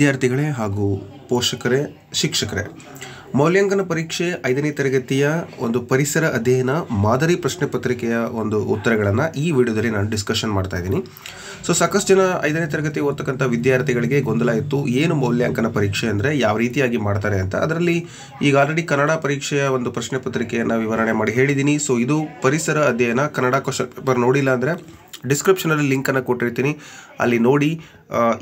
ವಿದ್ಯಾರ್ಥಿಗಳೇ ಹಾಗೂ ಪೋಷಕರೇ ಶಿಕ್ಷಕರೇ ಮೌಲ್ಯಾಂಕನ ಪರೀಕ್ಷೆ ಐದನೇ ತರಗತಿಯ ಒಂದು ಪರಿಸರ ಅಧ್ಯಯನ ಮಾದರಿ ಪ್ರಶ್ನೆ ಪತ್ರಿಕೆಯ ಒಂದು ಉತ್ತರಗಳನ್ನು ಈ ವಿಡಿಯೋದಲ್ಲಿ ನಾನು ಡಿಸ್ಕಷನ್ ಮಾಡ್ತಾ ಇದ್ದೀನಿ ಸೊ ಸಾಕಷ್ಟು ಜನ ಐದನೇ ತರಗತಿ ಓದ್ತಕ್ಕಂಥ ವಿದ್ಯಾರ್ಥಿಗಳಿಗೆ ಗೊಂದಲ ಇತ್ತು ಏನು ಮೌಲ್ಯಾಂಕನ ಪರೀಕ್ಷೆ ಅಂದರೆ ಯಾವ ರೀತಿಯಾಗಿ ಮಾಡ್ತಾರೆ ಅಂತ ಅದರಲ್ಲಿ ಈಗ ಆಲ್ರೆಡಿ ಕನ್ನಡ ಪರೀಕ್ಷೆಯ ಒಂದು ಪ್ರಶ್ನೆ ಪತ್ರಿಕೆಯನ್ನು ವಿವರಣೆ ಮಾಡಿ ಹೇಳಿದ್ದೀನಿ ಸೊ ಇದು ಪರಿಸರ ಅಧ್ಯಯನ ಕನ್ನಡ ಕ್ವಶನ್ ಪೇಪರ್ ನೋಡಿಲ್ಲ ಅಂದರೆ ಡಿಸ್ಕ್ರಿಪ್ಷನಲ್ಲಿ ಲಿಂಕನ್ನು ಕೊಟ್ಟಿರ್ತೀನಿ ಅಲ್ಲಿ ನೋಡಿ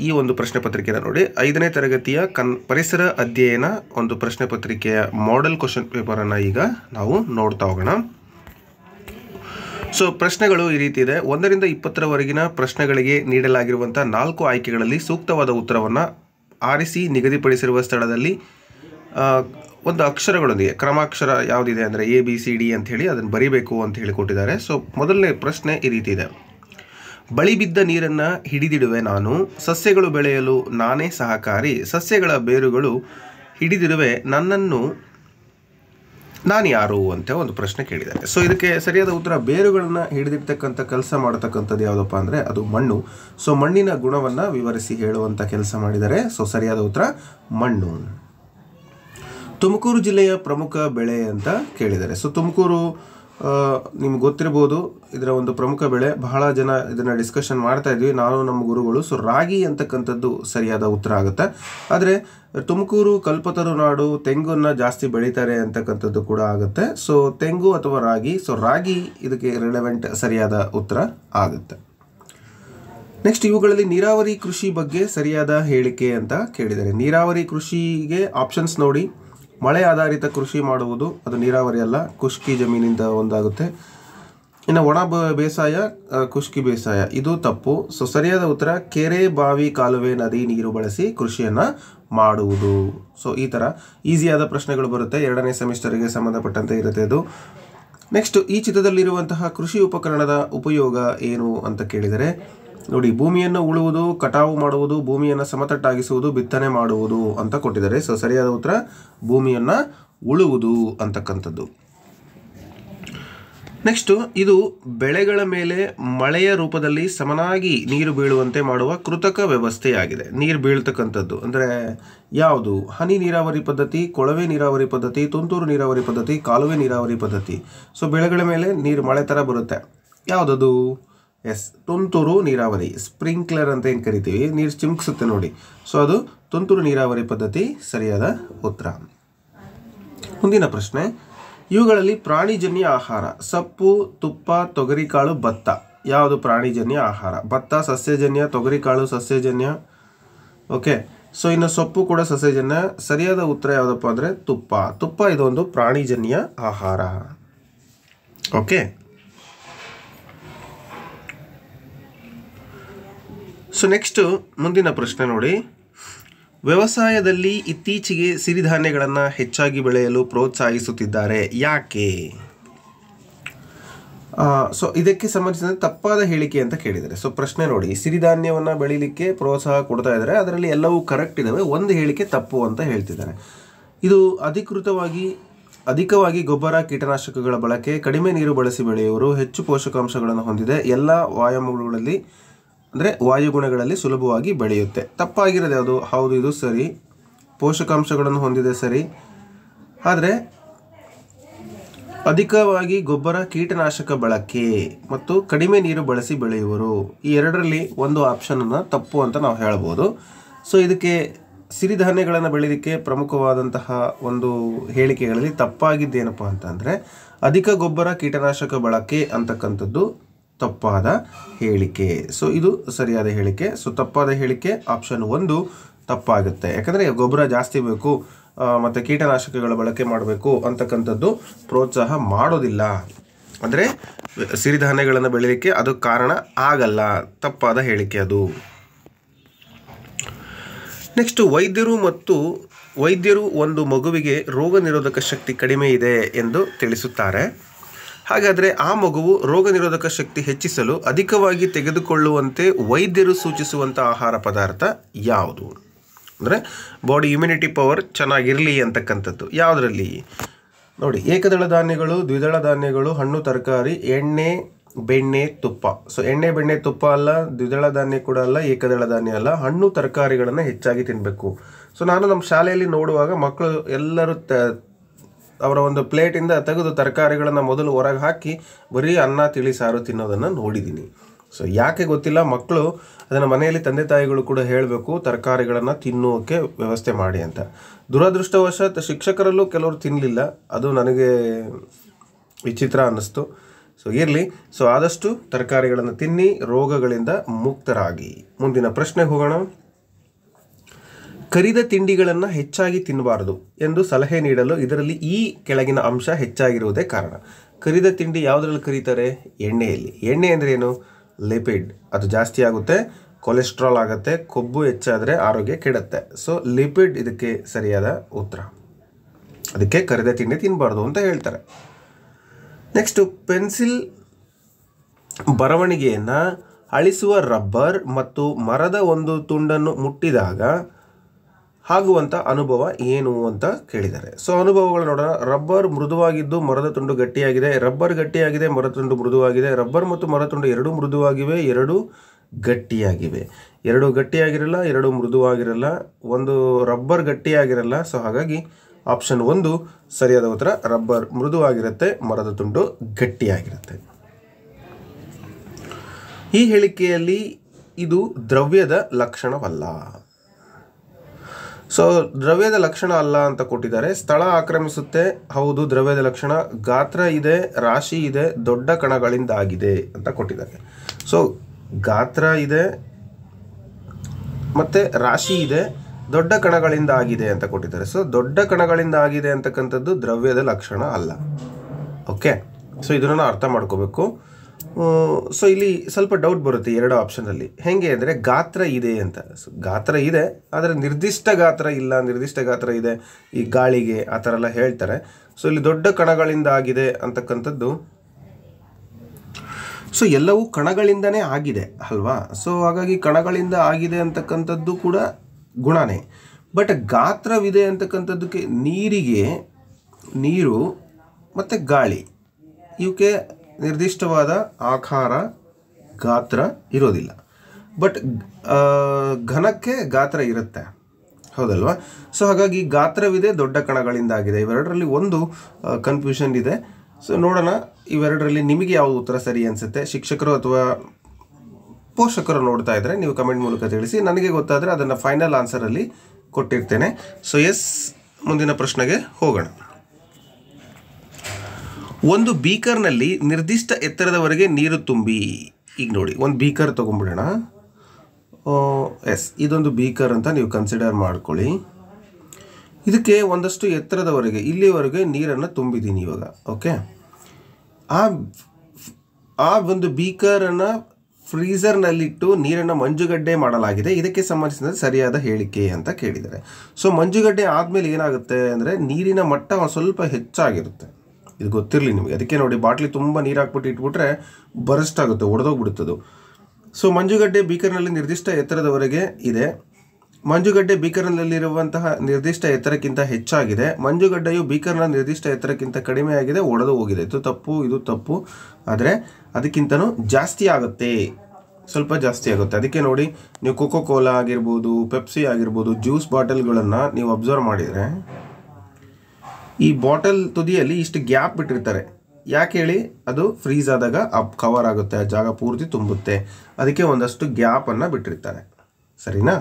ಈ ಒಂದು ಪ್ರಶ್ನೆ ಪತ್ರಿಕೆನ ನೋಡಿ ಐದನೇ ತರಗತಿಯ ಕನ್ ಪರಿಸರ ಅಧ್ಯಯನ ಒಂದು ಪ್ರಶ್ನೆ ಪತ್ರಿಕೆಯ ಮಾಡೆಲ್ ಕ್ವಶನ್ ಪೇಪರನ್ನು ಈಗ ನಾವು ನೋಡ್ತಾ ಹೋಗೋಣ ಸೊ ಪ್ರಶ್ನೆಗಳು ಈ ರೀತಿ ಇದೆ ಒಂದರಿಂದ ಇಪ್ಪತ್ತರವರೆಗಿನ ಪ್ರಶ್ನೆಗಳಿಗೆ ನೀಡಲಾಗಿರುವಂಥ ನಾಲ್ಕು ಆಯ್ಕೆಗಳಲ್ಲಿ ಸೂಕ್ತವಾದ ಉತ್ತರವನ್ನು ಆರಿಸಿ ನಿಗದಿಪಡಿಸಿರುವ ಸ್ಥಳದಲ್ಲಿ ಒಂದು ಅಕ್ಷರಗಳೊಂದಿಗೆ ಕ್ರಮಾಕ್ಷರ ಯಾವುದಿದೆ ಅಂದರೆ ಎ ಬಿ ಸಿ ಡಿ ಅಂತ ಹೇಳಿ ಅದನ್ನು ಬರೀಬೇಕು ಅಂತ ಹೇಳಿ ಕೊಟ್ಟಿದ್ದಾರೆ ಸೊ ಮೊದಲನೇ ಪ್ರಶ್ನೆ ಈ ರೀತಿ ಇದೆ ಬಳಿ ಬಿದ್ದ ನೀರನ್ನ ಹಿಡಿದಿಡುವೆ ನಾನು ಸಸ್ಯಗಳು ಬೆಳೆಯಲು ನಾನೇ ಸಹಕಾರಿ ಸಸ್ಯಗಳ ಬೇರುಗಳು ಹಿಡಿದಿರುವೆ ನನ್ನನ್ನು ನಾನು ಯಾರು ಅಂತ ಒಂದು ಪ್ರಶ್ನೆ ಕೇಳಿದ್ದಾರೆ ಸೊ ಇದಕ್ಕೆ ಸರಿಯಾದ ಉತ್ತರ ಬೇರುಗಳನ್ನು ಹಿಡಿದಿರ್ತಕ್ಕಂಥ ಕೆಲಸ ಮಾಡತಕ್ಕಂಥದ್ದು ಯಾವುದಪ್ಪ ಅಂದರೆ ಅದು ಮಣ್ಣು ಸೊ ಮಣ್ಣಿನ ಗುಣವನ್ನು ವಿವರಿಸಿ ಹೇಳುವಂಥ ಕೆಲಸ ಮಾಡಿದರೆ ಸೊ ಸರಿಯಾದ ಉತ್ತರ ಮಣ್ಣು ತುಮಕೂರು ಜಿಲ್ಲೆಯ ಪ್ರಮುಖ ಬೆಳೆ ಅಂತ ಕೇಳಿದ್ದಾರೆ ಸೊ ತುಮಕೂರು ನಿಮ್ಗೆ ಗೊತ್ತಿರ್ಬೋದು ಇದರ ಒಂದು ಪ್ರಮುಖ ಬೆಳೆ ಬಹಳ ಜನ ಇದನ್ನು ಡಿಸ್ಕಷನ್ ಮಾಡ್ತಾ ಇದ್ವಿ ನಾನು ನಮ್ಮ ಗುರುಗಳು ಸೊ ರಾಗಿ ಅಂತಕ್ಕಂಥದ್ದು ಸರಿಯಾದ ಉತ್ತರ ಆಗುತ್ತೆ ಆದರೆ ತುಮಕೂರು ಕಲ್ಪತರು ನಾಡು ತೆಂಗನ್ನು ಜಾಸ್ತಿ ಬೆಳೀತಾರೆ ಅಂತಕ್ಕಂಥದ್ದು ಕೂಡ ಆಗುತ್ತೆ ಸೊ ತೆಂಗು ಅಥವಾ ರಾಗಿ ಸೊ ರಾಗಿ ಇದಕ್ಕೆ ರಿಲೆವೆಂಟ್ ಸರಿಯಾದ ಉತ್ತರ ಆಗುತ್ತೆ ನೆಕ್ಸ್ಟ್ ಇವುಗಳಲ್ಲಿ ನೀರಾವರಿ ಕೃಷಿ ಬಗ್ಗೆ ಸರಿಯಾದ ಹೇಳಿಕೆ ಅಂತ ಕೇಳಿದ್ದಾರೆ ನೀರಾವರಿ ಕೃಷಿಗೆ ಆಪ್ಷನ್ಸ್ ನೋಡಿ ಮಳೆ ಆಧಾರಿತ ಕೃಷಿ ಮಾಡುವುದು ಅದು ನೀರಾವರಿ ಅಲ್ಲ ಖುಷ್ಕಿ ಜಮೀನಿಂದ ಒಂದಾಗುತ್ತೆ ಇನ್ನು ಒಣ ಬೇಸಾಯ ಖುಷ್ಕಿ ಬೇಸಾಯ ಇದು ತಪ್ಪು ಸೊ ಸರಿಯಾದ ಉತ್ತರ ಕೆರೆ ಬಾವಿ ಕಾಲುವೆ ನದಿ ನೀರು ಬಳಸಿ ಕೃಷಿಯನ್ನು ಮಾಡುವುದು ಸೊ ಈ ಥರ ಈಸಿಯಾದ ಪ್ರಶ್ನೆಗಳು ಬರುತ್ತೆ ಎರಡನೇ ಸೆಮಿಸ್ಟರ್ಗೆ ಸಂಬಂಧಪಟ್ಟಂತೆ ಇರುತ್ತೆ ಅದು ನೆಕ್ಸ್ಟ್ ಈ ಚಿತ್ರದಲ್ಲಿರುವಂತಹ ಕೃಷಿ ಉಪಕರಣದ ಉಪಯೋಗ ಏನು ಅಂತ ಕೇಳಿದರೆ ನೋಡಿ ಭೂಮಿಯನ್ನು ಉಳುವುದು ಕಟಾವು ಮಾಡುವುದು ಭೂಮಿಯನ್ನು ಸಮತಟ್ಟಾಗಿಸುವುದು ಬಿತ್ತನೆ ಮಾಡುವುದು ಅಂತ ಕೊಟ್ಟಿದ್ದಾರೆ ಸೊ ಸರಿಯಾದ ಉತ್ತರ ಭೂಮಿಯನ್ನು ಉಳುವುದು ಅಂತಕ್ಕಂಥದ್ದು ನೆಕ್ಸ್ಟು ಇದು ಬೆಳೆಗಳ ಮೇಲೆ ಮಳೆಯ ರೂಪದಲ್ಲಿ ಸಮನಾಗಿ ನೀರು ಬೀಳುವಂತೆ ಮಾಡುವ ಕೃತಕ ವ್ಯವಸ್ಥೆಯಾಗಿದೆ ನೀರು ಬೀಳ್ತಕ್ಕಂಥದ್ದು ಅಂದರೆ ಯಾವುದು ಹನಿ ನೀರಾವರಿ ಪದ್ಧತಿ ಕೊಳವೆ ನೀರಾವರಿ ಪದ್ಧತಿ ತುಂತುರು ನೀರಾವರಿ ಪದ್ಧತಿ ಕಾಲುವೆ ನೀರಾವರಿ ಪದ್ಧತಿ ಸೊ ಬೆಳೆಗಳ ಮೇಲೆ ನೀರು ಮಳೆ ಥರ ಬರುತ್ತೆ ಯಾವುದದು ಎಸ್ ತುಂತುರು ನೀರಾವರಿ ಸ್ಪ್ರಿಂಕ್ಲರ್ ಅಂತ ಏನು ಕರಿತೀವಿ ನೀರು ಚಿಮ್ಕಿಸುತ್ತೆ ನೋಡಿ ಸೊ ಅದು ತುಂತುರು ನೀರಾವರಿ ಪದ್ಧತಿ ಸರಿಯಾದ ಉತ್ತರ ಮುಂದಿನ ಪ್ರಶ್ನೆ ಇವುಗಳಲ್ಲಿ ಪ್ರಾಣಿಜನ್ಯ ಆಹಾರ ಸೊಪ್ಪು ತುಪ್ಪ ತೊಗರಿಕಾಳು ಭತ್ತ ಯಾವುದು ಪ್ರಾಣಿಜನ್ಯ ಆಹಾರ ಭತ್ತ ಸಸ್ಯಜನ್ಯ ತೊಗರಿಕಾಳು ಸಸ್ಯಜನ್ಯ ಓಕೆ ಸೊ ಇನ್ನು ಸೊಪ್ಪು ಕೂಡ ಸಸ್ಯಜನ್ಯ ಸರಿಯಾದ ಉತ್ತರ ಯಾವುದಪ್ಪ ಅಂದರೆ ತುಪ್ಪ ತುಪ್ಪ ಇದೊಂದು ಪ್ರಾಣಿಜನ್ಯ ಆಹಾರ ಓಕೆ ಸೊ ನೆಕ್ಸ್ಟು ಮುಂದಿನ ಪ್ರಶ್ನೆ ನೋಡಿ ವ್ಯವಸಾಯದಲ್ಲಿ ಇತ್ತೀಚೆಗೆ ಸಿರಿಧಾನ್ಯಗಳನ್ನು ಹೆಚ್ಚಾಗಿ ಬೆಳೆಯಲು ಪ್ರೋತ್ಸಾಹಿಸುತ್ತಿದ್ದಾರೆ ಯಾಕೆ ಸೊ ಇದಕ್ಕೆ ಸಂಬಂಧಿಸಿದಂತೆ ತಪ್ಪಾದ ಹೇಳಿಕೆ ಅಂತ ಕೇಳಿದ್ದಾರೆ ಸೊ ಪ್ರಶ್ನೆ ನೋಡಿ ಸಿರಿಧಾನ್ಯವನ್ನು ಬೆಳೀಲಿಕ್ಕೆ ಪ್ರೋತ್ಸಾಹ ಕೊಡ್ತಾ ಇದ್ದಾರೆ ಅದರಲ್ಲಿ ಎಲ್ಲವೂ ಕರೆಕ್ಟ್ ಇದ್ದಾವೆ ಒಂದು ಹೇಳಿಕೆ ತಪ್ಪು ಅಂತ ಹೇಳ್ತಿದ್ದಾರೆ ಇದು ಅಧಿಕೃತವಾಗಿ ಅಧಿಕವಾಗಿ ಗೊಬ್ಬರ ಕೀಟನಾಶಕಗಳ ಬಳಕೆ ಕಡಿಮೆ ನೀರು ಬಳಸಿ ಬೆಳೆಯುವರು ಹೆಚ್ಚು ಪೋಷಕಾಂಶಗಳನ್ನು ಹೊಂದಿದೆ ಎಲ್ಲ ವ್ಯಾಯಾಮಗಳಲ್ಲಿ ಅಂದರೆ ವಾಯುಗುಣಗಳಲ್ಲಿ ಸುಲಭವಾಗಿ ಬೆಳೆಯುತ್ತೆ ತಪ್ಪಾಗಿರೋದು ಯಾವುದು ಹೌದು ಇದು ಸರಿ ಪೋಷಕಾಂಶಗಳನ್ನು ಹೊಂದಿದೆ ಸರಿ ಆದರೆ ಅಧಿಕವಾಗಿ ಗೊಬ್ಬರ ಕೀಟನಾಶಕ ಬಳಕೆ ಮತ್ತು ಕಡಿಮೆ ನೀರು ಬಳಸಿ ಬೆಳೆಯುವರು ಈ ಎರಡರಲ್ಲಿ ಒಂದು ಆಪ್ಷನನ್ನು ತಪ್ಪು ಅಂತ ನಾವು ಹೇಳ್ಬೋದು ಸೊ ಇದಕ್ಕೆ ಸಿರಿಧಾನ್ಯಗಳನ್ನು ಬೆಳೆಯೋದಕ್ಕೆ ಪ್ರಮುಖವಾದಂತಹ ಒಂದು ಹೇಳಿಕೆಗಳಲ್ಲಿ ತಪ್ಪಾಗಿದ್ದೇನಪ್ಪ ಅಂತಂದರೆ ಅಧಿಕ ಗೊಬ್ಬರ ಕೀಟನಾಶಕ ಬಳಕೆ ಅಂತಕ್ಕಂಥದ್ದು ತಪ್ಪಾದ ಹೇಳಿಕೆ ಸೊ ಇದು ಸರಿಯಾದ ಹೇಳಿಕೆ ಸೊ ತಪ್ಪಾದ ಹೇಳಿಕೆ ಆಪ್ಷನ್ ಒಂದು ತಪ್ಪಾಗುತ್ತೆ ಯಾಕಂದರೆ ಗೊಬ್ಬರ ಜಾಸ್ತಿ ಬೇಕು ಮತ್ತು ಕೀಟನಾಶಕಗಳ ಬಳಕೆ ಮಾಡಬೇಕು ಅಂತಕ್ಕಂಥದ್ದು ಪ್ರೋತ್ಸಾಹ ಮಾಡೋದಿಲ್ಲ ಅಂದರೆ ಸಿರಿಧಾನ್ಯಗಳನ್ನು ಬೆಳೀಲಿಕ್ಕೆ ಅದು ಕಾರಣ ಆಗಲ್ಲ ತಪ್ಪಾದ ಹೇಳಿಕೆ ಅದು ನೆಕ್ಸ್ಟ್ ವೈದ್ಯರು ಮತ್ತು ವೈದ್ಯರು ಒಂದು ಮಗುವಿಗೆ ರೋಗ ನಿರೋಧಕ ಶಕ್ತಿ ಕಡಿಮೆ ಇದೆ ಎಂದು ತಿಳಿಸುತ್ತಾರೆ ಹಾಗಾದರೆ ಆ ಮಗುವು ರೋಗ ನಿರೋಧಕ ಶಕ್ತಿ ಹೆಚ್ಚಿಸಲು ಅಧಿಕವಾಗಿ ತೆಗೆದುಕೊಳ್ಳುವಂತೆ ವೈದ್ಯರು ಸೂಚಿಸುವಂಥ ಆಹಾರ ಪದಾರ್ಥ ಯಾವುದು ಅಂದರೆ ಬಾಡಿ ಇಮ್ಯುನಿಟಿ ಪವರ್ ಚೆನ್ನಾಗಿರಲಿ ಅಂತಕ್ಕಂಥದ್ದು ಯಾವುದರಲ್ಲಿ ನೋಡಿ ಏಕದಳ ಧಾನ್ಯಗಳು ದ್ವಿದಳ ಧಾನ್ಯಗಳು ಹಣ್ಣು ತರಕಾರಿ ಎಣ್ಣೆ ಬೆಣ್ಣೆ ತುಪ್ಪ ಸೊ ಎಣ್ಣೆ ಬೆಣ್ಣೆ ತುಪ್ಪ ಅಲ್ಲ ದ್ವಿದಳ ಧಾನ್ಯ ಕೂಡ ಅಲ್ಲ ಏಕದಳ ಧಾನ್ಯ ಅಲ್ಲ ಹಣ್ಣು ತರಕಾರಿಗಳನ್ನು ಹೆಚ್ಚಾಗಿ ತಿನ್ನಬೇಕು ಸೊ ನಾನು ನಮ್ಮ ಶಾಲೆಯಲ್ಲಿ ನೋಡುವಾಗ ಮಕ್ಕಳು ಎಲ್ಲರೂ ತ ಅವರ ಒಂದು ಪ್ಲೇಟಿಂದ ತೆಗೆದು ತರಕಾರಿಗಳನ್ನು ಮೊದಲು ಹೊರಗೆ ಹಾಕಿ ಬರೀ ಅನ್ನ ತಿಳಿ ಸಾರು ತಿನ್ನೋದನ್ನು ನೋಡಿದ್ದೀನಿ ಸೊ ಯಾಕೆ ಗೊತ್ತಿಲ್ಲ ಮಕ್ಕಳು ಅದನ್ನು ಮನೆಯಲ್ಲಿ ತಂದೆ ತಾಯಿಗಳು ಕೂಡ ಹೇಳಬೇಕು ತರಕಾರಿಗಳನ್ನು ತಿನ್ನೋಕ್ಕೆ ವ್ಯವಸ್ಥೆ ಮಾಡಿ ಅಂತ ದುರದೃಷ್ಟವಶಾತ್ ಶಿಕ್ಷಕರಲ್ಲೂ ಕೆಲವರು ತಿನ್ನಲಿಲ್ಲ ಅದು ನನಗೆ ವಿಚಿತ್ರ ಅನ್ನಿಸ್ತು ಸೊ ಇರಲಿ ಸೊ ಆದಷ್ಟು ತರಕಾರಿಗಳನ್ನು ತಿನ್ನಿ ರೋಗಗಳಿಂದ ಮುಕ್ತರಾಗಿ ಮುಂದಿನ ಪ್ರಶ್ನೆಗೆ ಹೋಗೋಣ ಕರಿದ ತಿಂಡಿಗಳನ್ನು ಹೆಚ್ಚಾಗಿ ತಿನ್ನಬಾರದು ಎಂದು ಸಲಹೆ ನೀಡಲು ಇದರಲ್ಲಿ ಈ ಕೆಳಗಿನ ಅಂಶ ಹೆಚ್ಚಾಗಿರುವುದೇ ಕಾರಣ ಕರಿದ ತಿಂಡಿ ಯಾವುದರಲ್ಲಿ ಕರೀತಾರೆ ಎಣ್ಣೆಯಲ್ಲಿ ಎಣ್ಣೆ ಅಂದರೆ ಏನು ಲಿಪಿಡ್ ಅದು ಜಾಸ್ತಿ ಆಗುತ್ತೆ ಕೊಲೆಸ್ಟ್ರಾಲ್ ಆಗುತ್ತೆ ಕೊಬ್ಬು ಹೆಚ್ಚಾದರೆ ಆರೋಗ್ಯ ಕೆಡುತ್ತೆ ಸೊ ಲಿಪಿಡ್ ಇದಕ್ಕೆ ಸರಿಯಾದ ಉತ್ತರ ಅದಕ್ಕೆ ಕರಿದ ತಿಂಡಿ ತಿನ್ನಬಾರ್ದು ಅಂತ ಹೇಳ್ತಾರೆ ನೆಕ್ಸ್ಟು ಪೆನ್ಸಿಲ್ ಬರವಣಿಗೆಯನ್ನು ಅಳಿಸುವ ರಬ್ಬರ್ ಮತ್ತು ಮರದ ಒಂದು ತುಂಡನ್ನು ಮುಟ್ಟಿದಾಗ ಆಗುವಂಥ ಅನುಭವ ಏನು ಅಂತ ಕೇಳಿದ್ದಾರೆ ಸೊ ಅನುಭವಗಳು ನೋಡೋಣ ರಬ್ಬರ್ ಮೃದುವಾಗಿದ್ದು ಮರದ ತುಂಡು ಗಟ್ಟಿಯಾಗಿದೆ ರಬ್ಬರ್ ಗಟ್ಟಿಯಾಗಿದೆ ಮರದ ತುಂಡು ಮೃದುವಾಗಿದೆ ರಬ್ಬರ್ ಮತ್ತು ಮರದ ತುಂಡು ಎರಡೂ ಮೃದುವಾಗಿವೆ ಎರಡು ಗಟ್ಟಿಯಾಗಿವೆ ಎರಡು ಗಟ್ಟಿಯಾಗಿರಲ್ಲ ಎರಡು ಮೃದುವಾಗಿರಲ್ಲ ಒಂದು ರಬ್ಬರ್ ಗಟ್ಟಿಯಾಗಿರಲ್ಲ ಸೊ ಹಾಗಾಗಿ ಆಪ್ಷನ್ ಒಂದು ಸರಿಯಾದ ಉತ್ತರ ರಬ್ಬರ್ ಮೃದುವಾಗಿರುತ್ತೆ ಮರದ ತುಂಡು ಗಟ್ಟಿಯಾಗಿರುತ್ತೆ ಈ ಹೇಳಿಕೆಯಲ್ಲಿ ಇದು ದ್ರವ್ಯದ ಲಕ್ಷಣವಲ್ಲ ಸೊ ದ್ರವ್ಯದ ಲಕ್ಷಣ ಅಲ್ಲ ಅಂತ ಕೊಟ್ಟಿದ್ದಾರೆ ಸ್ಥಳ ಆಕ್ರಮಿಸುತ್ತೆ ಹೌದು ದ್ರವ್ಯದ ಲಕ್ಷಣ ಗಾತ್ರ ಇದೆ ರಾಶಿ ಇದೆ ದೊಡ್ಡ ಕಣಗಳಿಂದ ಆಗಿದೆ ಅಂತ ಕೊಟ್ಟಿದ್ದಾರೆ ಸೊ ಗಾತ್ರ ಇದೆ ಮತ್ತು ರಾಶಿ ಇದೆ ದೊಡ್ಡ ಕಣಗಳಿಂದ ಆಗಿದೆ ಅಂತ ಕೊಟ್ಟಿದ್ದಾರೆ ಸೊ ದೊಡ್ಡ ಕಣಗಳಿಂದ ಆಗಿದೆ ಅಂತಕ್ಕಂಥದ್ದು ದ್ರವ್ಯದ ಲಕ್ಷಣ ಅಲ್ಲ ಓಕೆ ಸೊ ಇದನ್ನು ಅರ್ಥ ಮಾಡ್ಕೋಬೇಕು ಸೊ ಇಲ್ಲಿ ಸ್ವಲ್ಪ ಡೌಟ್ ಬರುತ್ತೆ ಎರಡು ಆಪ್ಷನಲ್ಲಿ ಹೇಗೆ ಅಂದರೆ ಗಾತ್ರ ಇದೆ ಅಂತ ಗಾತ್ರ ಇದೆ ಆದರೆ ನಿರ್ದಿಷ್ಟ ಗಾತ್ರ ಇಲ್ಲ ನಿರ್ದಿಷ್ಟ ಗಾತ್ರ ಇದೆ ಈ ಗಾಳಿಗೆ ಆ ಥರ ಎಲ್ಲ ಹೇಳ್ತಾರೆ ಸೊ ಇಲ್ಲಿ ದೊಡ್ಡ ಕಣಗಳಿಂದ ಆಗಿದೆ ಅಂತಕ್ಕಂಥದ್ದು ಸೊ ಎಲ್ಲವೂ ಕಣಗಳಿಂದನೇ ಆಗಿದೆ ಅಲ್ವಾ ಸೊ ಹಾಗಾಗಿ ಕಣಗಳಿಂದ ಆಗಿದೆ ಅಂತಕ್ಕಂಥದ್ದು ಕೂಡ ಗುಣನೇ ಬಟ್ ಗಾತ್ರವಿದೆ ಅಂತಕ್ಕಂಥದ್ದಕ್ಕೆ ನೀರಿಗೆ ನೀರು ಮತ್ತು ಗಾಳಿ ಇವಕ್ಕೆ ನಿರ್ದಿಷ್ಟವಾದ ಆಕಾರ ಗಾತ್ರ ಇರೋದಿಲ್ಲ ಬಟ್ ಘನಕ್ಕೆ ಗಾತ್ರ ಇರುತ್ತೆ ಹೌದಲ್ವಾ ಸೊ ಹಾಗಾಗಿ ಗಾತ್ರವಿದೆ ದೊಡ್ಡ ಕಣಗಳಿಂದಾಗಿದೆ ಇವೆರಡರಲ್ಲಿ ಒಂದು ಕನ್ಫ್ಯೂಷನ್ ಇದೆ ಸೊ ನೋಡೋಣ ಇವೆರಡರಲ್ಲಿ ನಿಮಗೆ ಯಾವ ಉತ್ತರ ಸರಿ ಅನಿಸುತ್ತೆ ಶಿಕ್ಷಕರು ಅಥವಾ ಪೋಷಕರು ನೋಡ್ತಾ ಇದ್ದರೆ ನೀವು ಕಮೆಂಟ್ ಮೂಲಕ ತಿಳಿಸಿ ನನಗೆ ಗೊತ್ತಾದರೆ ಅದನ್ನು ಫೈನಲ್ ಆನ್ಸರಲ್ಲಿ ಕೊಟ್ಟಿರ್ತೇನೆ ಸೊ ಎಸ್ ಮುಂದಿನ ಪ್ರಶ್ನೆಗೆ ಹೋಗೋಣ ಒಂದು ಬೀಕರ್ನಲ್ಲಿ ನಿರ್ದಿಷ್ಟ ಎತ್ತರದವರೆಗೆ ನೀರು ತುಂಬಿ ಈಗ ನೋಡಿ ಒಂದು ಬೀಕರ್ ತೊಗೊಂಬಿಡೋಣ ಎಸ್ ಇದೊಂದು ಬೀಕರ್ ಅಂತ ನೀವು ಕನ್ಸಿಡರ್ ಮಾಡ್ಕೊಳ್ಳಿ ಇದಕ್ಕೆ ಒಂದಷ್ಟು ಎತ್ತರದವರೆಗೆ ಇಲ್ಲಿವರೆಗೆ ನೀರನ್ನು ತುಂಬಿದ್ದೀನಿ ಇವಾಗ ಓಕೆ ಆ ಆ ಒಂದು ಬೀಕರನ್ನು ಫ್ರೀಝರ್ನಲ್ಲಿಟ್ಟು ನೀರನ್ನು ಮಂಜುಗಡ್ಡೆ ಮಾಡಲಾಗಿದೆ ಇದಕ್ಕೆ ಸಂಬಂಧಿಸಿದ ಸರಿಯಾದ ಹೇಳಿಕೆ ಅಂತ ಕೇಳಿದ್ದಾರೆ ಸೊ ಮಂಜುಗಡ್ಡೆ ಆದಮೇಲೆ ಏನಾಗುತ್ತೆ ಅಂದರೆ ನೀರಿನ ಮಟ್ಟ ಸ್ವಲ್ಪ ಹೆಚ್ಚಾಗಿರುತ್ತೆ ಇದು ಗೊತ್ತಿರಲಿ ನಿಮಗೆ ಅದಕ್ಕೆ ನೋಡಿ ಬಾಟ್ಲಿ ತುಂಬ ನೀರು ಹಾಕ್ಬಿಟ್ಟು ಇಟ್ಬಿಟ್ರೆ ಬರಸ್ಟ್ ಆಗುತ್ತೆ ಒಡೆದೋಗ್ಬಿಡುತ್ತದು ಸೊ ಮಂಜುಗಡ್ಡೆ ಬೀಕರ್ನಲ್ಲಿ ನಿರ್ದಿಷ್ಟ ಎತ್ತರದವರೆಗೆ ಇದೆ ಮಂಜುಗಡ್ಡೆ ಬೀಕರ್ನಲ್ಲಿರುವಂತಹ ನಿರ್ದಿಷ್ಟ ಎತ್ತರಕ್ಕಿಂತ ಹೆಚ್ಚಾಗಿದೆ ಮಂಜುಗಡ್ಡೆಯು ಬೀಕರ್ನ ನಿರ್ದಿಷ್ಟ ಎತ್ತರಕ್ಕಿಂತ ಕಡಿಮೆ ಆಗಿದೆ ಒಡೆದು ಹೋಗಿದೆ ಇದು ತಪ್ಪು ಇದು ತಪ್ಪು ಆದರೆ ಅದಕ್ಕಿಂತನೂ ಜಾಸ್ತಿ ಆಗುತ್ತೆ ಸ್ವಲ್ಪ ಜಾಸ್ತಿ ಆಗುತ್ತೆ ಅದಕ್ಕೆ ನೋಡಿ ನೀವು ಕೋಕೋ ಕೋಲಾ ಆಗಿರ್ಬೋದು ಪೆಪ್ಸಿ ಆಗಿರ್ಬೋದು ಜ್ಯೂಸ್ ಬಾಟಲ್ಗಳನ್ನು ನೀವು ಅಬ್ಸರ್ವ್ ಮಾಡಿದರೆ ಈ ಬಾಟಲ್ ತುದಿಯಲ್ಲಿ ಇಷ್ಟು ಗ್ಯಾಪ್ ಬಿಟ್ಟಿರ್ತಾರೆ ಯಾಕೆ ಹೇಳಿ ಅದು ಫ್ರೀಸ್ ಆದಾಗ ಅಪ್ ಕವರ್ ಆಗುತ್ತೆ ಆ ಜಾಗ ಪೂರ್ತಿ ತುಂಬುತ್ತೆ ಅದಕ್ಕೆ ಒಂದಷ್ಟು ಗ್ಯಾಪನ್ನು ಬಿಟ್ಟಿರ್ತಾರೆ ಸರಿನಾ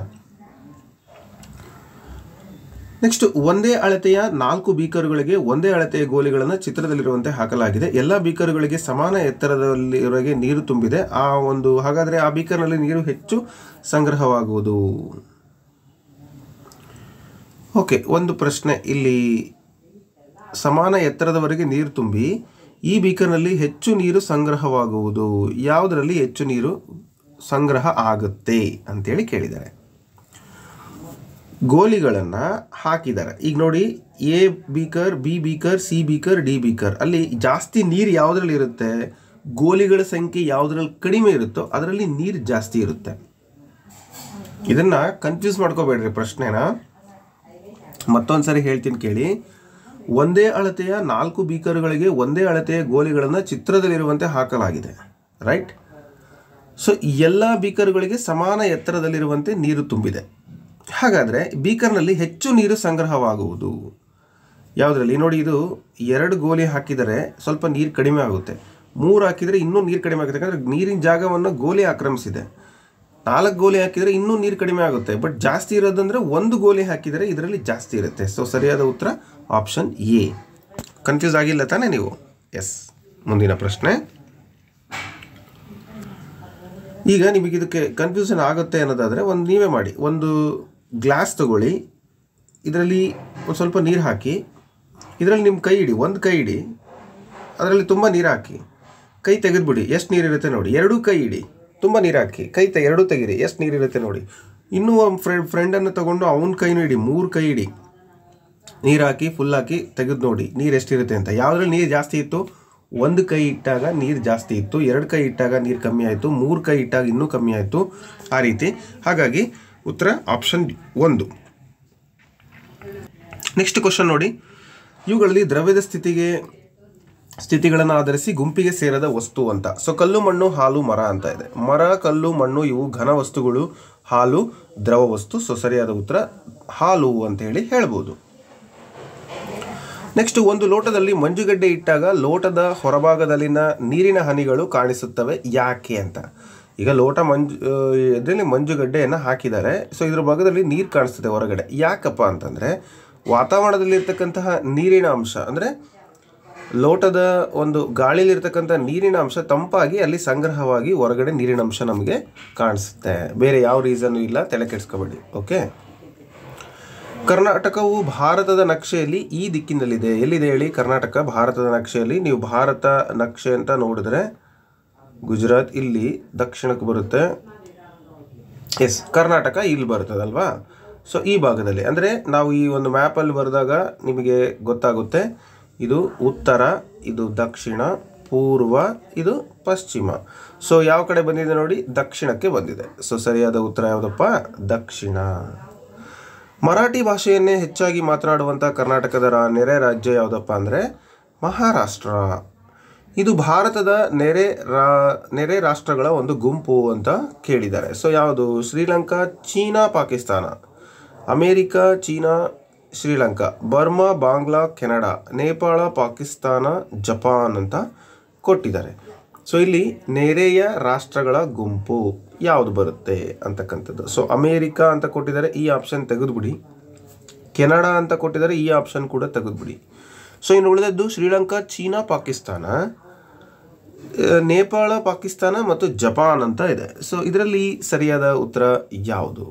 ನೆಕ್ಸ್ಟ್ ಒಂದೇ ಅಳತೆಯ ನಾಲ್ಕು ಬೀಕರುಗಳಿಗೆ ಒಂದೇ ಅಳತೆಯ ಗೋಲಿಗಳನ್ನು ಚಿತ್ರದಲ್ಲಿರುವಂತೆ ಹಾಕಲಾಗಿದೆ ಎಲ್ಲ ಬೀಕರುಗಳಿಗೆ ಸಮಾನ ಎತ್ತರದಲ್ಲಿರುವವರೆಗೆ ನೀರು ತುಂಬಿದೆ ಆ ಒಂದು ಹಾಗಾದರೆ ಆ ಬೀಕರ್ನಲ್ಲಿ ನೀರು ಹೆಚ್ಚು ಸಂಗ್ರಹವಾಗುವುದು ಓಕೆ ಒಂದು ಪ್ರಶ್ನೆ ಇಲ್ಲಿ ಸಮಾನ ಎತ್ತರದವರೆಗೆ ನೀರು ತುಂಬಿ ಈ ಬೀಕರ್ನಲ್ಲಿ ಹೆಚ್ಚು ನೀರು ಸಂಗ್ರಹವಾಗುವುದು ಯಾವುದರಲ್ಲಿ ಹೆಚ್ಚು ನೀರು ಸಂಗ್ರಹ ಆಗುತ್ತೆ ಅಂತೇಳಿ ಕೇಳಿದ್ದಾರೆ ಗೋಲಿಗಳನ್ನು ಹಾಕಿದ್ದಾರೆ ಈಗ ನೋಡಿ A beaker B beaker C beaker D beaker ಅಲ್ಲಿ ಜಾಸ್ತಿ ನೀರು ಯಾವುದರಲ್ಲಿ ಇರುತ್ತೆ ಗೋಲಿಗಳ ಸಂಖ್ಯೆ ಯಾವುದರಲ್ಲಿ ಕಡಿಮೆ ಇರುತ್ತೋ ಅದರಲ್ಲಿ ನೀರು ಜಾಸ್ತಿ ಇರುತ್ತೆ ಇದನ್ನು ಕನ್ಫ್ಯೂಸ್ ಮಾಡ್ಕೋಬೇಡ್ರಿ ಪ್ರಶ್ನೆನ ಮತ್ತೊಂದು ಸಾರಿ ಹೇಳ್ತೀನಿ ಕೇಳಿ ಒಂದೇ ಅಳತೆಯ ನಾಲ್ಕು ಬೀಕರ್ಗಳಿಗೆ ಒಂದೇ ಅಳತೆಯ ಗೋಲಿಗಳನ್ನು ಚಿತ್ರದಲ್ಲಿರುವಂತೆ ಹಾಕಲಾಗಿದೆ ರೈಟ್ ಸೊ ಎಲ್ಲ ಬೀಕರ್ಗಳಿಗೆ ಸಮಾನ ಎತ್ತರದಲ್ಲಿರುವಂತೆ ನೀರು ತುಂಬಿದೆ ಹಾಗಾದರೆ ಬೀಕರ್ನಲ್ಲಿ ಹೆಚ್ಚು ನೀರು ಸಂಗ್ರಹವಾಗುವುದು ಯಾವುದರಲ್ಲಿ ನೋಡಿ ಇದು ಎರಡು ಗೋಲಿ ಹಾಕಿದರೆ ಸ್ವಲ್ಪ ನೀರು ಕಡಿಮೆ ಆಗುತ್ತೆ ಮೂರು ಹಾಕಿದರೆ ಇನ್ನೂ ನೀರು ಕಡಿಮೆ ಆಗುತ್ತೆ ಯಾಕಂದರೆ ನೀರಿನ ಜಾಗವನ್ನು ಗೋಲಿ ಆಕ್ರಮಿಸಿದೆ ನಾಲ್ಕು ಗೋಲಿ ಹಾಕಿದರೆ ಇನ್ನೂ ನೀರು ಕಡಿಮೆ ಆಗುತ್ತೆ ಬಟ್ ಜಾಸ್ತಿ ಇರೋದಂದರೆ ಒಂದು ಗೋಲಿ ಹಾಕಿದರೆ ಇದರಲ್ಲಿ ಜಾಸ್ತಿ ಇರುತ್ತೆ ಸೊ ಸರಿಯಾದ ಉತ್ತರ ಆಪ್ಷನ್ ಎ ಕನ್ಫ್ಯೂಸ್ ಆಗಿಲ್ಲ ತಾನೇ ನೀವು ಎಸ್ ಮುಂದಿನ ಪ್ರಶ್ನೆ ಈಗ ನಿಮಗೆ ಇದಕ್ಕೆ ಕನ್ಫ್ಯೂಷನ್ ಆಗುತ್ತೆ ಅನ್ನೋದಾದರೆ ಒಂದು ನೀವೇ ಮಾಡಿ ಒಂದು ಗ್ಲಾಸ್ ತಗೊಳ್ಳಿ ಇದರಲ್ಲಿ ಒಂದು ಸ್ವಲ್ಪ ನೀರು ಹಾಕಿ ಇದರಲ್ಲಿ ನಿಮ್ಮ ಕೈ ಇಡಿ ಒಂದು ಕೈ ಇಡಿ ಅದರಲ್ಲಿ ತುಂಬ ನೀರು ಹಾಕಿ ಕೈ ತೆಗೆದುಬಿಡಿ ಎಷ್ಟು ನೀರಿರುತ್ತೆ ನೋಡಿ ಎರಡೂ ಕೈ ಇಡಿ ತುಂಬ ನೀರು ಹಾಕಿ ಕೈ ತ ಎರಡೂ ತೆಗೀರಿ ಎಷ್ಟು ನೀರಿರುತ್ತೆ ನೋಡಿ ಇನ್ನೂ ಫ್ರೆಂಡ್ ಫ್ರೆಂಡನ್ನು ತಗೊಂಡು ಅವನ ಕೈನು ಇಡಿ ಮೂರು ಕೈ ಇಡಿ ನೀರು ಹಾಕಿ ಫುಲ್ ಹಾಕಿ ತೆಗೆದು ನೋಡಿ ನೀರು ಎಷ್ಟಿರುತ್ತೆ ಅಂತ ಯಾವುದ್ರಲ್ಲಿ ನೀರು ಜಾಸ್ತಿ ಇತ್ತು ಒಂದು ಕೈ ಇಟ್ಟಾಗ ನೀರು ಜಾಸ್ತಿ ಇತ್ತು ಎರಡು ಕೈ ಇಟ್ಟಾಗ ನೀರು ಕಮ್ಮಿ ಆಯಿತು ಮೂರು ಕೈ ಇಟ್ಟಾಗ ಇನ್ನೂ ಕಮ್ಮಿ ಆಯಿತು ಆ ರೀತಿ ಹಾಗಾಗಿ ಉತ್ತರ ಆಪ್ಷನ್ ಒಂದು ನೆಕ್ಸ್ಟ್ ಕ್ವಶನ್ ನೋಡಿ ಇವುಗಳಲ್ಲಿ ದ್ರವ್ಯದ ಸ್ಥಿತಿಗೆ ಸ್ಥಿತಿಗಳನ್ನು ಆಧರಿಸಿ ಗುಂಪಿಗೆ ಸೇರದ ವಸ್ತು ಅಂತ ಸೊ ಕಲ್ಲು ಮಣ್ಣು ಹಾಲು ಮರ ಅಂತ ಇದೆ ಮರ ಕಲ್ಲು ಮಣ್ಣು ಇವು ಘನ ವಸ್ತುಗಳು ಹಾಲು ದ್ರವ ವಸ್ತು ಸೊ ಸರಿಯಾದ ಉತ್ತರ ಹಾಲು ಅಂತ ಹೇಳಿ ಹೇಳ್ಬೋದು ನೆಕ್ಸ್ಟ್ ಒಂದು ಲೋಟದಲ್ಲಿ ಮಂಜುಗಡ್ಡೆ ಇಟ್ಟಾಗ ಲೋಟದ ಹೊರಭಾಗದಲ್ಲಿನ ನೀರಿನ ಹನಿಗಳು ಕಾಣಿಸುತ್ತವೆ ಯಾಕೆ ಅಂತ ಈಗ ಲೋಟ ಮಂಜು ಇದರಲ್ಲಿ ಮಂಜುಗಡ್ಡೆಯನ್ನು ಹಾಕಿದ್ದಾರೆ ಸೊ ಇದ್ರ ಭಾಗದಲ್ಲಿ ನೀರು ಕಾಣಿಸ್ತದೆ ಹೊರಗಡೆ ಯಾಕಪ್ಪ ಅಂತಂದರೆ ವಾತಾವರಣದಲ್ಲಿ ಇರ್ತಕ್ಕಂತಹ ನೀರಿನ ಅಂಶ ಅಂದರೆ ಲೋಟದ ಒಂದು ಗಾಳಿಲಿರ್ತಕ್ಕಂಥ ನೀರಿನ ಅಂಶ ತಂಪಾಗಿ ಅಲ್ಲಿ ಸಂಗ್ರಹವಾಗಿ ಹೊರಗಡೆ ನೀರಿನ ಅಂಶ ನಮಗೆ ಕಾಣಿಸುತ್ತೆ ಬೇರೆ ಯಾವ ರೀಸನ್ ಇಲ್ಲ ತಲೆ ಕೆಡಿಸ್ಕೋಬೇಡಿ ಓಕೆ ಕರ್ನಾಟಕವು ಭಾರತದ ನಕ್ಷೆಯಲ್ಲಿ ಈ ದಿಕ್ಕಿನಲ್ಲಿದೆ ಎಲ್ಲಿದೆ ಹೇಳಿ ಕರ್ನಾಟಕ ಭಾರತದ ನಕ್ಷೆಯಲ್ಲಿ ನೀವು ಭಾರತ ನಕ್ಷೆ ಅಂತ ನೋಡಿದ್ರೆ ಗುಜರಾತ್ ಇಲ್ಲಿ ದಕ್ಷಿಣಕ್ಕೆ ಬರುತ್ತೆ ಎಸ್ ಕರ್ನಾಟಕ ಇಲ್ಲಿ ಬರ್ತದಲ್ವಾ ಸೊ ಈ ಭಾಗದಲ್ಲಿ ಅಂದರೆ ನಾವು ಈ ಒಂದು ಮ್ಯಾಪಲ್ಲಿ ಬರೆದಾಗ ನಿಮಗೆ ಗೊತ್ತಾಗುತ್ತೆ ಇದು ಉತ್ತರ ಇದು ದಕ್ಷಿಣ ಪೂರ್ವ ಇದು ಪಶ್ಚಿಮ ಸೊ ಯಾವ ಕಡೆ ಬಂದಿದೆ ನೋಡಿ ದಕ್ಷಿಣಕ್ಕೆ ಬಂದಿದೆ ಸೊ ಸರಿಯಾದ ಉತ್ತರ ಯಾವುದಪ್ಪ ದಕ್ಷಿಣ ಮರಾಠಿ ಭಾಷೆಯನ್ನೇ ಹೆಚ್ಚಾಗಿ ಮಾತನಾಡುವಂಥ ಕರ್ನಾಟಕದ ನೆರೆ ರಾಜ್ಯ ಯಾವುದಪ್ಪ ಅಂದರೆ ಮಹಾರಾಷ್ಟ್ರ ಇದು ಭಾರತದ ನೆರೆ ರಾ ನೆರೆ ರಾಷ್ಟ್ರಗಳ ಒಂದು ಗುಂಪು ಅಂತ ಕೇಳಿದ್ದಾರೆ ಸೊ ಯಾವುದು Sri Lanka China Pakistan America China Sri Lanka Burma Bangla Canada Nepal Pakistan Japan ಅಂತ ಕೊಟ್ಟಿದ್ದಾರೆ ಸೊ ಇಲ್ಲಿ ನೆರೆಯ ರಾಷ್ಟ್ರಗಳ ಗುಂಪು ಯಾವುದು ಬರುತ್ತೆ ಅಂತಕ್ಕಂಥದ್ದು ಸೊ ಅಮೇರಿಕಾ ಅಂತ ಕೊಟ್ಟಿದ್ದಾರೆ ಈ ಆಪ್ಷನ್ ತೆಗೆದುಬಿಡಿ ಕೆನಡಾ ಅಂತ ಕೊಟ್ಟಿದ್ದಾರೆ ಈ ಆಪ್ಷನ್ ಕೂಡ ತೆಗೆದುಬಿಡಿ ಸೊ ಇನ್ನು ಉಳಿದದ್ದು ಶ್ರೀಲಂಕಾ ಚೀನಾ ಪಾಕಿಸ್ತಾನ ನೇಪಾಳ ಪಾಕಿಸ್ತಾನ ಮತ್ತು ಜಪಾನ್ ಅಂತ ಇದೆ ಸೊ ಇದರಲ್ಲಿ ಸರಿಯಾದ ಉತ್ತರ ಯಾವುದು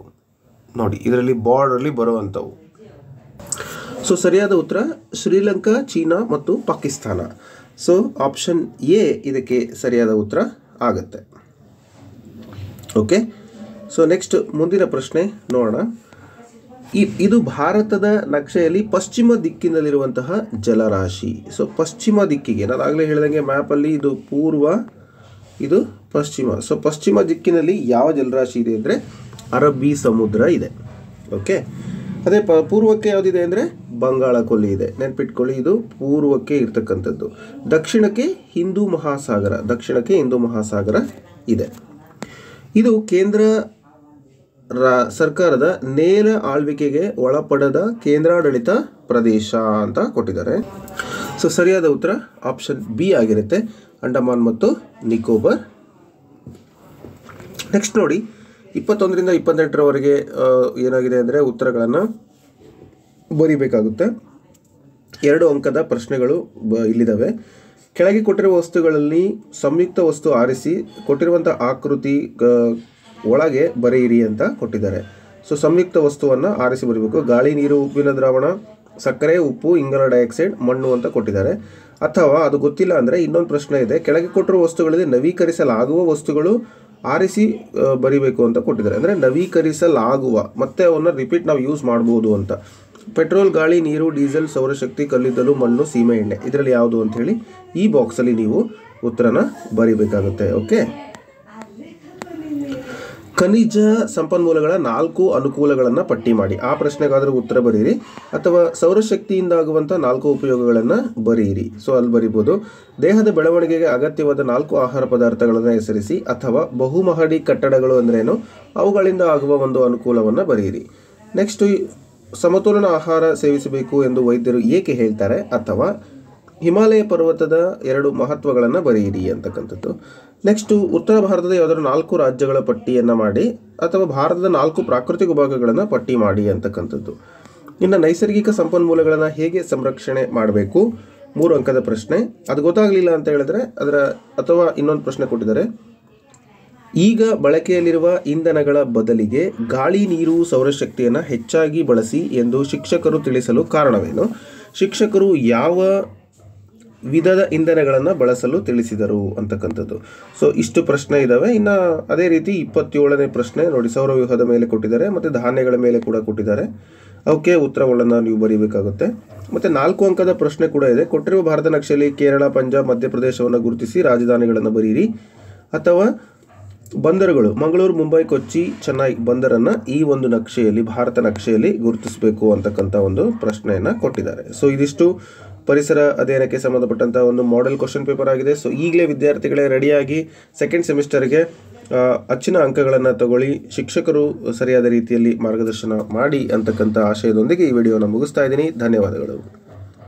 ನೋಡಿ ಇದರಲ್ಲಿ ಬಾರ್ಡ್ರಲ್ಲಿ ಬರುವಂಥವು ಸೊ ಸರಿಯಾದ ಉತ್ತರ ಶ್ರೀಲಂಕಾ ಚೀನಾ ಮತ್ತು ಪಾಕಿಸ್ತಾನ ಸೊ ಆಪ್ಷನ್ ಎ ಇದಕ್ಕೆ ಸರಿಯಾದ ಉತ್ತರ ಆಗುತ್ತೆ ಓಕೆ ಸೊ ನೆಕ್ಸ್ಟ್ ಮುಂದಿನ ಪ್ರಶ್ನೆ ನೋಡೋಣ ಇದು ಭಾರತದ ನಕ್ಷೆಯಲ್ಲಿ ಪಶ್ಚಿಮ ದಿಕ್ಕಿನಲ್ಲಿರುವಂತಹ ಜಲರಾಶಿ ಸೊ ಪಶ್ಚಿಮ ದಿಕ್ಕಿಗೆ ನಾನು ಆಗಲೇ ಹೇಳಿದಂಗೆ ಮ್ಯಾಪಲ್ಲಿ ಇದು ಪೂರ್ವ ಇದು ಪಶ್ಚಿಮ ಸೊ ಪಶ್ಚಿಮ ದಿಕ್ಕಿನಲ್ಲಿ ಯಾವ ಜಲರಾಶಿ ಇದೆ ಅಂದರೆ ಅರಬ್ಬಿ ಸಮುದ್ರ ಇದೆ ಓಕೆ ಅದೇ ಪ ಪೂರ್ವಕ್ಕೆ ಯಾವುದಿದೆ ಅಂದರೆ ಬಂಗಾಳ ಕೊಲ್ಲಿ ಇದೆ ನೆನ್ಪಿಟ್ಕೊಳ್ಳಿ ಇದು ಪೂರ್ವಕ್ಕೆ ಇರ್ತಕ್ಕಂಥದ್ದು ದಕ್ಷಿಣಕ್ಕೆ ಹಿಂದೂ ಮಹಾಸಾಗರ ದಕ್ಷಿಣಕ್ಕೆ ಹಿಂದೂ ಮಹಾಸಾಗರ ಇದೆ ಇದು ಕೇಂದ್ರ ರಾ ಸರ್ಕಾರದ ನೇರ ಆಳ್ವಿಕೆಗೆ ಒಳಪಡದ ಕೇಂದ್ರಾಡಳಿತ ಪ್ರದೇಶ ಅಂತ ಕೊಟ್ಟಿದ್ದಾರೆ ಸೊ ಸರಿಯಾದ ಉತ್ತರ ಆಪ್ಷನ್ ಬಿ ಆಗಿರುತ್ತೆ ಅಂಡಮಾನ್ ಮತ್ತು ನಿಕೋಬಾರ್ ನೆಕ್ಸ್ಟ್ ನೋಡಿ ಇಪ್ಪತ್ತೊಂದರಿಂದ ಇಪ್ಪತ್ತೆಂಟರವರೆಗೆ ಏನಾಗಿದೆ ಅಂದರೆ ಉತ್ತರಗಳನ್ನು ಬರೀಬೇಕಾಗುತ್ತೆ ಎರಡು ಅಂಕದ ಪ್ರಶ್ನೆಗಳು ಬ ಇಲ್ಲಿದ್ದಾವೆ ಕೆಳಗೆ ಕೊಟ್ಟಿರುವ ವಸ್ತುಗಳಲ್ಲಿ ಸಂಯುಕ್ತ ವಸ್ತು ಆರಿಸಿ ಕೊಟ್ಟಿರುವಂಥ ಆಕೃತಿ ಒಳಗೆ ಬರೆಯಿರಿ ಅಂತ ಕೊಟ್ಟಿದ್ದಾರೆ ಸೊ ಸಂಯುಕ್ತ ವಸ್ತುವನ್ನು ಆರಿಸಿ ಬರೀಬೇಕು ಗಾಳಿ ನೀರು ಉಪ್ಪಿನ ದ್ರಾವಣ ಸಕ್ಕರೆ ಉಪ್ಪು ಇಂಗಾಲ ಡೈಆಕ್ಸೈಡ್ ಮಣ್ಣು ಅಂತ ಕೊಟ್ಟಿದ್ದಾರೆ ಅಥವಾ ಅದು ಗೊತ್ತಿಲ್ಲ ಅಂದರೆ ಇನ್ನೊಂದು ಪ್ರಶ್ನೆ ಇದೆ ಕೆಳಗೆ ಕೊಟ್ಟಿರುವ ವಸ್ತುಗಳಲ್ಲಿ ನವೀಕರಿಸಲಾಗುವ ವಸ್ತುಗಳು ಆರಿಸಿ ಬರಿಬೇಕು ಅಂತ ಕೊಟ್ಟಿದ್ದಾರೆ ಅಂದರೆ ನವೀಕರಿಸಲಾಗುವ ಮತ್ತೆ ಅವನ್ನ ರಿಪೀಟ್ ನಾವು ಯೂಸ್ ಮಾಡ್ಬೋದು ಅಂತ ಪೆಟ್ರೋಲ್ ಗಾಳಿ ನೀರು ಡೀಸೆಲ್ ಸೌರಶಕ್ತಿ ಕಲ್ಲಿದ್ದಲು ಮಣ್ಣು ಸೀಮೆ ಎಣ್ಣೆ ಇದರಲ್ಲಿ ಯಾವುದು ಅಂತ ಹೇಳಿ ಈ ಬಾಕ್ಸಲ್ಲಿ ನೀವು ಉತ್ತರನ ಬರಿಬೇಕಾಗುತ್ತೆ ಓಕೆ ಖನಿಜ ಸಂಪನ್ಮೂಲಗಳ ನಾಲ್ಕು ಅನುಕೂಲಗಳನ್ನು ಪಟ್ಟಿ ಮಾಡಿ ಆ ಪ್ರಶ್ನೆಗಾದರೂ ಉತ್ತರ ಬರೀರಿ ಅಥವಾ ಸೌರಶಕ್ತಿಯಿಂದಾಗುವಂಥ ನಾಲ್ಕು ಉಪಯೋಗಗಳನ್ನು ಬರೀರಿ ಸೊ ಅಲ್ಲಿ ಬರಿಬೋದು ದೇಹದ ಬೆಳವಣಿಗೆಗೆ ಅಗತ್ಯವಾದ ನಾಲ್ಕು ಆಹಾರ ಪದಾರ್ಥಗಳನ್ನು ಹೆಸರಿಸಿ ಅಥವಾ ಬಹುಮಹಡಿ ಕಟ್ಟಡಗಳು ಅಂದ್ರೇನು ಅವುಗಳಿಂದ ಆಗುವ ಒಂದು ಅನುಕೂಲವನ್ನು ಬರೆಯಿರಿ ನೆಕ್ಸ್ಟು ಸಮತೋಲನ ಆಹಾರ ಸೇವಿಸಬೇಕು ಎಂದು ವೈದ್ಯರು ಏಕೆ ಹೇಳ್ತಾರೆ ಅಥವಾ ಹಿಮಾಲಯ ಪರ್ವತದ ಎರಡು ಮಹತ್ವಗಳನ್ನು ಬರೆಯಿರಿ ಅಂತಕ್ಕಂಥದ್ದು ನೆಕ್ಸ್ಟು ಉತ್ತರ ಭಾರತದ ಯಾವುದಾದ್ರು ನಾಲ್ಕು ರಾಜ್ಯಗಳ ಪಟ್ಟಿಯನ್ನು ಮಾಡಿ ಅಥವಾ ಭಾರತದ ನಾಲ್ಕು ಪ್ರಾಕೃತಿಕ ವಿಭಾಗಗಳನ್ನು ಪಟ್ಟಿ ಮಾಡಿ ಅಂತಕ್ಕಂಥದ್ದು ಇನ್ನು ನೈಸರ್ಗಿಕ ಸಂಪನ್ಮೂಲಗಳನ್ನು ಹೇಗೆ ಸಂರಕ್ಷಣೆ ಮಾಡಬೇಕು ಮೂರು ಅಂಕದ ಪ್ರಶ್ನೆ ಅದು ಗೊತ್ತಾಗಲಿಲ್ಲ ಅಂತ ಹೇಳಿದ್ರೆ ಅದರ ಅಥವಾ ಇನ್ನೊಂದು ಪ್ರಶ್ನೆ ಕೊಟ್ಟಿದ್ದಾರೆ ಈಗ ಬಳಕೆಯಲ್ಲಿರುವ ಇಂಧನಗಳ ಬದಲಿಗೆ ಗಾಳಿ ನೀರು ಸೌರಶಕ್ತಿಯನ್ನು ಹೆಚ್ಚಾಗಿ ಬಳಸಿ ಎಂದು ಶಿಕ್ಷಕರು ತಿಳಿಸಲು ಕಾರಣವೇನು ಶಿಕ್ಷಕರು ಯಾವ ವಿಧದ ಇಂಧನಗಳನ್ನು ಬಳಸಲು ತಿಳಿಸಿದರು ಅಂತಕ್ಕಂಥದ್ದು ಸೊ ಇಷ್ಟು ಪ್ರಶ್ನೆ ಇದ್ದಾವೆ ಇನ್ನು ಅದೇ ರೀತಿ ಇಪ್ಪತ್ತೇಳನೇ ಪ್ರಶ್ನೆ ನೋಡಿ ಸೌರವ್ಯೂಹದ ಮೇಲೆ ಕೊಟ್ಟಿದ್ದಾರೆ ಮತ್ತು ಧಾನ್ಯಗಳ ಮೇಲೆ ಕೂಡ ಕೊಟ್ಟಿದ್ದಾರೆ ಅವಕ್ಕೆ ಉತ್ತರಗಳನ್ನು ನೀವು ಬರೀಬೇಕಾಗುತ್ತೆ ಮತ್ತು ನಾಲ್ಕು ಅಂಕದ ಪ್ರಶ್ನೆ ಕೂಡ ಇದೆ ಕೊಟ್ಟಿರುವ ಭಾರತ ನಕ್ಷೆಯಲ್ಲಿ ಕೇರಳ ಪಂಜಾಬ್ ಮಧ್ಯಪ್ರದೇಶವನ್ನು ಗುರುತಿಸಿ ರಾಜಧಾನಿಗಳನ್ನು ಬರೀರಿ ಅಥವಾ ಬಂದರುಗಳು ಮಂಗಳೂರು ಮುಂಬೈ ಕೊಚ್ಚಿ ಚೆನ್ನೈ ಬಂದರನ್ನು ಈ ಒಂದು ನಕ್ಷೆಯಲ್ಲಿ ಭಾರತ ನಕ್ಷೆಯಲ್ಲಿ ಗುರುತಿಸಬೇಕು ಅಂತಕ್ಕಂಥ ಒಂದು ಪ್ರಶ್ನೆಯನ್ನು ಕೊಟ್ಟಿದ್ದಾರೆ ಸೊ ಇದಿಷ್ಟು ಪರಿಸರ ಅಧ್ಯಯನಕ್ಕೆ ಸಂಬಂಧಪಟ್ಟಂತಹ ಒಂದು ಮಾಡೆಲ್ ಕ್ವಶನ್ ಪೇಪರ್ ಆಗಿದೆ ಸೊ ಈಗಲೇ ವಿದ್ಯಾರ್ಥಿಗಳೇ ರೆಡಿಯಾಗಿ ಸೆಕೆಂಡ್ ಸೆಮಿಸ್ಟರ್ಗೆ ಅಚ್ಚಿನ ಅಂಕಗಳನ್ನು ತಗೊಳ್ಳಿ ಶಿಕ್ಷಕರು ಸರಿಯಾದ ರೀತಿಯಲ್ಲಿ ಮಾರ್ಗದರ್ಶನ ಮಾಡಿ ಅಂತಕ್ಕಂಥ ಆಶಯದೊಂದಿಗೆ ಈ ವಿಡಿಯೋನ ಮುಗಿಸ್ತಾ ಇದ್ದೀನಿ ಧನ್ಯವಾದಗಳು